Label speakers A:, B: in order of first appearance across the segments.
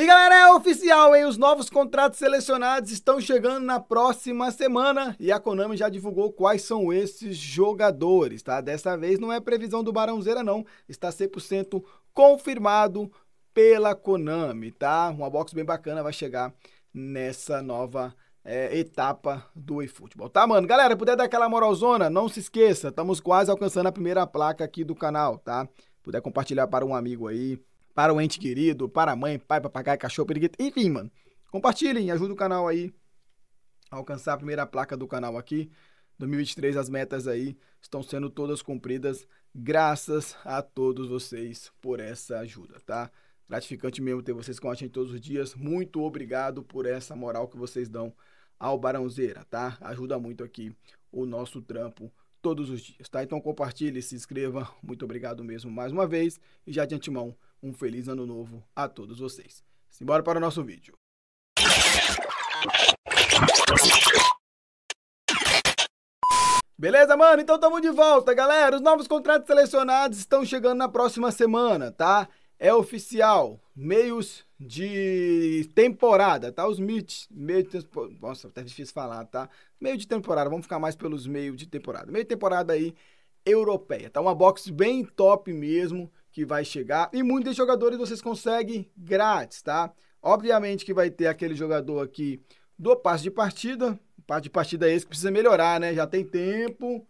A: E galera, é oficial, hein? Os novos contratos selecionados estão chegando na próxima semana e a Konami já divulgou quais são esses jogadores, tá? Dessa vez não é previsão do Barãozeira, não. Está 100% confirmado pela Konami, tá? Uma box bem bacana vai chegar nessa nova é, etapa do eFootball. Tá, mano? Galera, puder dar aquela moralzona, não se esqueça, estamos quase alcançando a primeira placa aqui do canal, tá? Puder compartilhar para um amigo aí, para o ente querido, para a mãe, pai, papagaio, cachorro, periquito, enfim, mano. Compartilhem, ajuda o canal aí a alcançar a primeira placa do canal aqui. 2023 as metas aí estão sendo todas cumpridas, graças a todos vocês por essa ajuda, tá? Gratificante mesmo ter vocês com a gente todos os dias. Muito obrigado por essa moral que vocês dão ao Barãozeira, tá? Ajuda muito aqui o nosso trampo todos os dias, tá? Então compartilhe, se inscreva. Muito obrigado mesmo mais uma vez e já de antemão um feliz ano novo a todos vocês. Simbora para o nosso vídeo. Beleza, mano? Então estamos de volta, galera. Os novos contratos selecionados estão chegando na próxima semana, tá? É oficial. Meios de temporada, tá? Os mids. Meio de temporada. Nossa, até tá difícil falar, tá? Meio de temporada. Vamos ficar mais pelos meios de temporada. Meio de temporada aí europeia, tá? Uma box bem top mesmo que vai chegar. E muitos jogadores vocês conseguem grátis, tá? Obviamente que vai ter aquele jogador aqui do passe de partida. O passe de partida é esse que precisa melhorar, né? Já tem tempo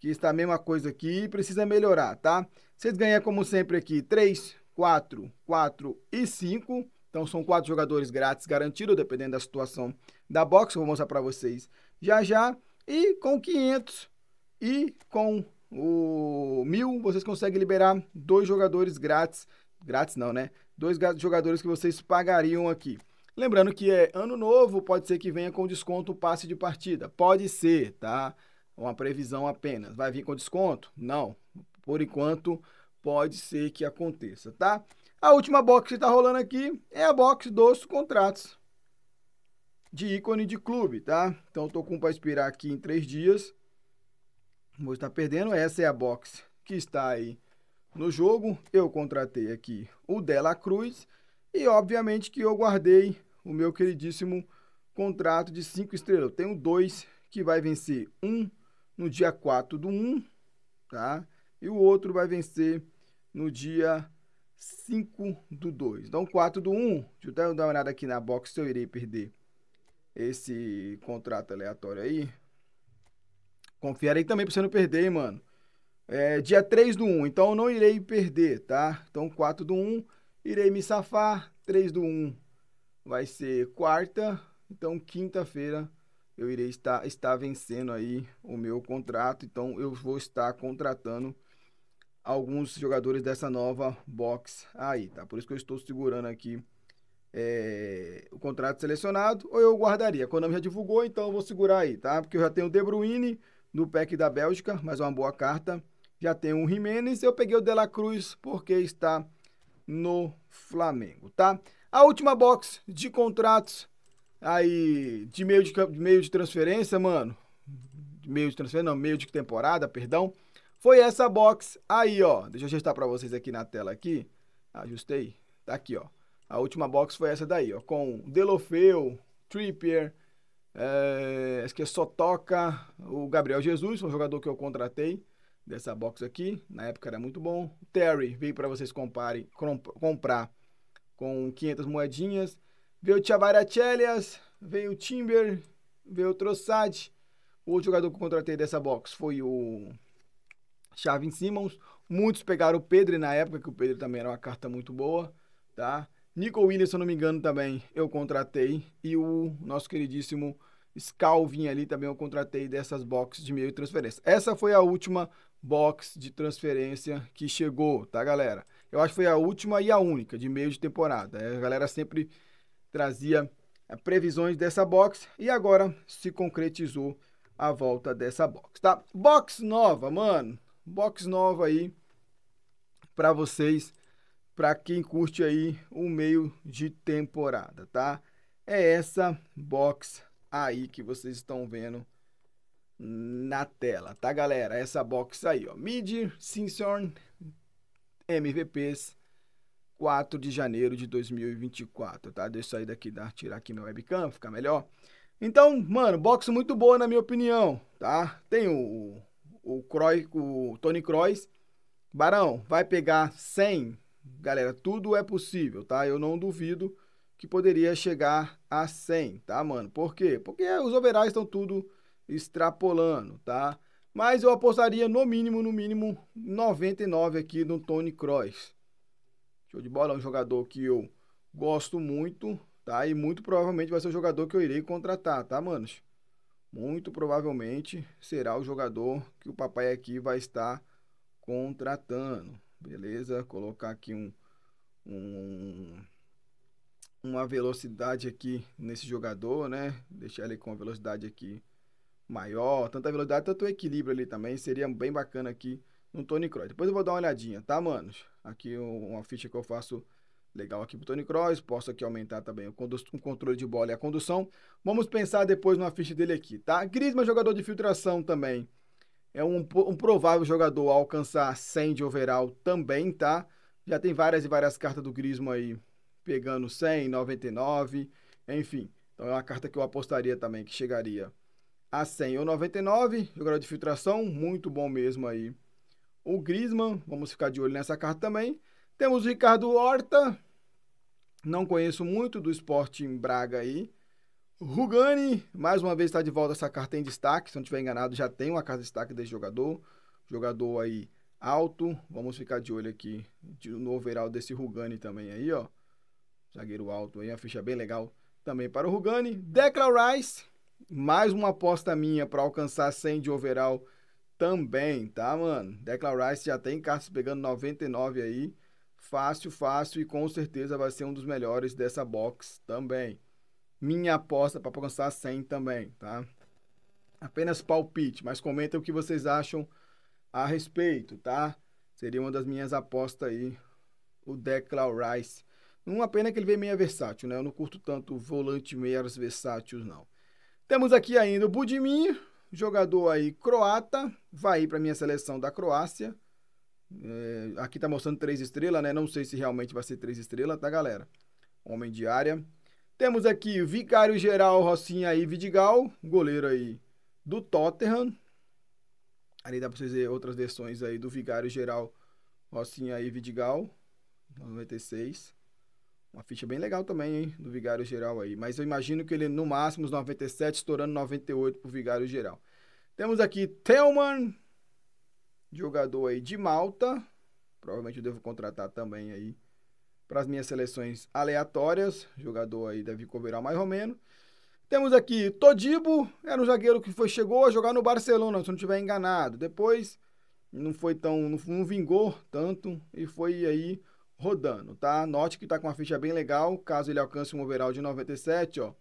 A: que está a mesma coisa aqui precisa melhorar, tá? Vocês ganham, como sempre, aqui 3, 4, 4 e 5. Então, são quatro jogadores grátis garantido, dependendo da situação da box. Eu vou mostrar para vocês já já. E com 500 e com o mil, vocês conseguem liberar dois jogadores grátis. Grátis não, né? Dois jogadores que vocês pagariam aqui. Lembrando que é ano novo, pode ser que venha com desconto o passe de partida. Pode ser, tá? Uma previsão apenas. Vai vir com desconto? Não. Por enquanto, pode ser que aconteça, tá? A última box que está rolando aqui é a box dos contratos de ícone de clube, tá? Então, estou com para expirar aqui em três dias. Vou estar tá perdendo. Essa é a box que está aí no jogo. Eu contratei aqui o Dela Cruz. E obviamente que eu guardei o meu queridíssimo contrato de 5 estrelas. Eu tenho dois que vai vencer um no dia 4 do 1, tá? E o outro vai vencer no dia 5 do 2. Então, 4 do 1. Deixa eu dar uma olhada aqui na box se eu irei perder esse contrato aleatório aí. Confere aí também pra você não perder, hein, mano. É, dia 3 do 1, então eu não irei perder, tá? Então 4 do 1, irei me safar. 3 do 1 vai ser quarta, então quinta-feira eu irei estar, estar vencendo aí o meu contrato. Então eu vou estar contratando alguns jogadores dessa nova box aí, tá? Por isso que eu estou segurando aqui é, o contrato selecionado, ou eu guardaria. A Konami já divulgou, então eu vou segurar aí, tá? Porque eu já tenho o De Bruyne no PEC da Bélgica, mas uma boa carta. Já tem um Jimenez, eu peguei o De La Cruz porque está no Flamengo, tá? A última box de contratos aí de meio de, de meio de transferência, mano. De meio de transferência, não, meio de temporada, perdão. Foi essa box aí, ó. Deixa eu ajustar para vocês aqui na tela aqui. Ajustei. Tá aqui, ó. A última box foi essa daí, ó, com Delofeu, Trippier, é, acho que só toca o Gabriel Jesus, um jogador que eu contratei dessa box aqui. Na época era muito bom. O Terry veio para vocês comparem, comp comprar com 500 moedinhas. Veio o Chavarachelias, veio o Timber, veio o Trossad. O outro jogador que eu contratei dessa box foi o Chavin Simmons. Muitos pegaram o Pedro na época, que o Pedro também era uma carta muito boa, tá? Nico Williams, se eu não me engano, também eu contratei. E o nosso queridíssimo Scalvin ali também eu contratei dessas boxes de meio de transferência. Essa foi a última box de transferência que chegou, tá, galera? Eu acho que foi a última e a única de meio de temporada. É, a galera sempre trazia é, previsões dessa box e agora se concretizou a volta dessa box, tá? Box nova, mano. Box nova aí para vocês para quem curte aí o meio de temporada, tá? É essa box aí que vocês estão vendo na tela, tá, galera? Essa box aí, ó. Mid Sinsorn MVPs 4 de janeiro de 2024, tá? Deixa eu sair daqui, dar, tirar aqui meu webcam, ficar melhor. Então, mano, box muito boa na minha opinião, tá? Tem o o, Croy, o Tony Kroos, Barão, vai pegar 100 Galera, tudo é possível, tá? Eu não duvido que poderia chegar a 100, tá, mano? Por quê? Porque os overais estão tudo extrapolando, tá? Mas eu apostaria no mínimo, no mínimo 99 aqui no Tony Kroos. Show de bola, é um jogador que eu gosto muito, tá? E muito provavelmente vai ser o jogador que eu irei contratar, tá, manos? Muito provavelmente será o jogador que o papai aqui vai estar contratando, Beleza, colocar aqui um, um uma velocidade aqui nesse jogador, né? Deixar ele com a velocidade aqui maior, tanta velocidade, tanto equilíbrio ali também, seria bem bacana aqui no Tony Cross Depois eu vou dar uma olhadinha, tá, manos? Aqui uma ficha que eu faço legal aqui para Tony Cross posso aqui aumentar também o, o controle de bola e a condução. Vamos pensar depois numa ficha dele aqui, tá? Griezmann jogador de filtração também. É um, um provável jogador a alcançar 100 de overall também, tá? Já tem várias e várias cartas do Grismo aí pegando 100, 99, enfim. Então é uma carta que eu apostaria também que chegaria a 100 ou 99. Jogador de filtração, muito bom mesmo aí. O Grisman, vamos ficar de olho nessa carta também. Temos o Ricardo Horta, não conheço muito do esporte em Braga aí. Rugani, mais uma vez está de volta essa carta é em destaque. Se não estiver enganado, já tem uma carta em de destaque desse jogador. Jogador aí alto. Vamos ficar de olho aqui no overall desse Rugani também aí, ó. Zagueiro alto aí, uma ficha bem legal também para o Rugani. Declan Rice, mais uma aposta minha para alcançar 100 de overall também, tá, mano? Declan Rice já tem cartas pegando 99 aí. Fácil, fácil e com certeza vai ser um dos melhores dessa box também minha aposta para alcançar 100 também, tá? Apenas palpite, mas comenta o que vocês acham a respeito, tá? Seria uma das minhas apostas aí, o Declan Rice. Uma pena que ele veio meia versátil, né? Eu não curto tanto volante meias versátil, não. Temos aqui ainda o Budimir, jogador aí croata, vai para minha seleção da Croácia. É, aqui tá mostrando três estrelas, né? Não sei se realmente vai ser três estrelas, tá, galera? Homem de área. Temos aqui o Vicário-Geral Rocinha e Vidigal, goleiro aí do Tottenham. Ali dá para vocês ver outras versões aí do Vicário-Geral Rocinha e Vidigal, 96. Uma ficha bem legal também, hein, do Vigário Geral aí. Mas eu imagino que ele, no máximo, os 97, estourando 98 pro Vigário Geral. Temos aqui Thelman, jogador aí de Malta. Provavelmente eu devo contratar também aí para as minhas seleções aleatórias, jogador aí deve cobrar mais ou menos. Temos aqui Todibo, era um zagueiro que foi, chegou a jogar no Barcelona, se não estiver enganado. Depois não foi tão. não, não vingou tanto e foi aí rodando, tá? Note que está com uma ficha bem legal, caso ele alcance um overall de 97, ó.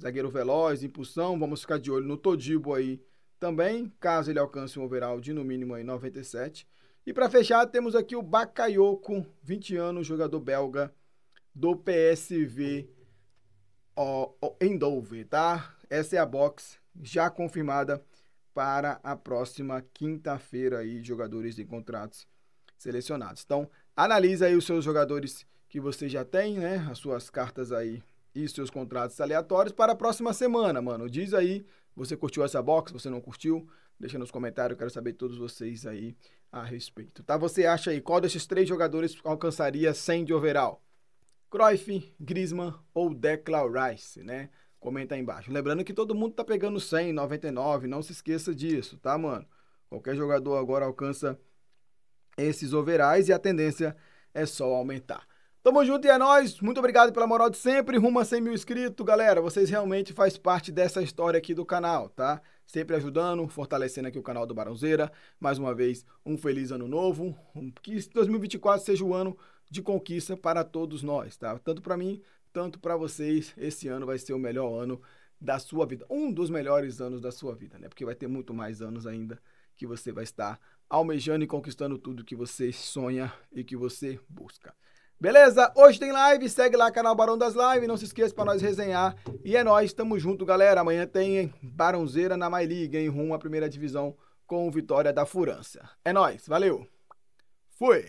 A: Zagueiro veloz, impulsão, vamos ficar de olho no Todibo aí também, caso ele alcance um overall de no mínimo aí 97. E para fechar, temos aqui o Bakayoko, 20 anos, jogador belga do PSV Eindhoven, tá? Essa é a box já confirmada para a próxima quinta-feira aí, jogadores de contratos selecionados. Então, analisa aí os seus jogadores que você já tem, né? As suas cartas aí e seus contratos aleatórios para a próxima semana, mano. Diz aí, você curtiu essa box, você não curtiu? Deixa nos comentários, quero saber de todos vocês aí a respeito. Tá, você acha aí qual desses três jogadores alcançaria 100 de overall? Cruyff, Griezmann ou Declan Rice, né? Comenta aí embaixo. Lembrando que todo mundo tá pegando 100, 99, não se esqueça disso, tá, mano? Qualquer jogador agora alcança esses overalls e a tendência é só aumentar. Tamo junto e é nóis. Muito obrigado pela moral de sempre. Rumo a 100 mil inscritos, galera. Vocês realmente fazem parte dessa história aqui do canal, tá? Sempre ajudando, fortalecendo aqui o canal do Barãozeira. Mais uma vez, um feliz ano novo. Que 2024 seja o ano de conquista para todos nós, tá? Tanto para mim, tanto para vocês. Esse ano vai ser o melhor ano da sua vida. Um dos melhores anos da sua vida, né? Porque vai ter muito mais anos ainda que você vai estar almejando e conquistando tudo que você sonha e que você busca. Beleza? Hoje tem live, segue lá canal Barão das Lives, não se esqueça para nós resenhar. E é nós, tamo junto, galera. Amanhã tem Barãozeira na My League, em rumo à primeira divisão com vitória da Furança. É nós, valeu. Fui.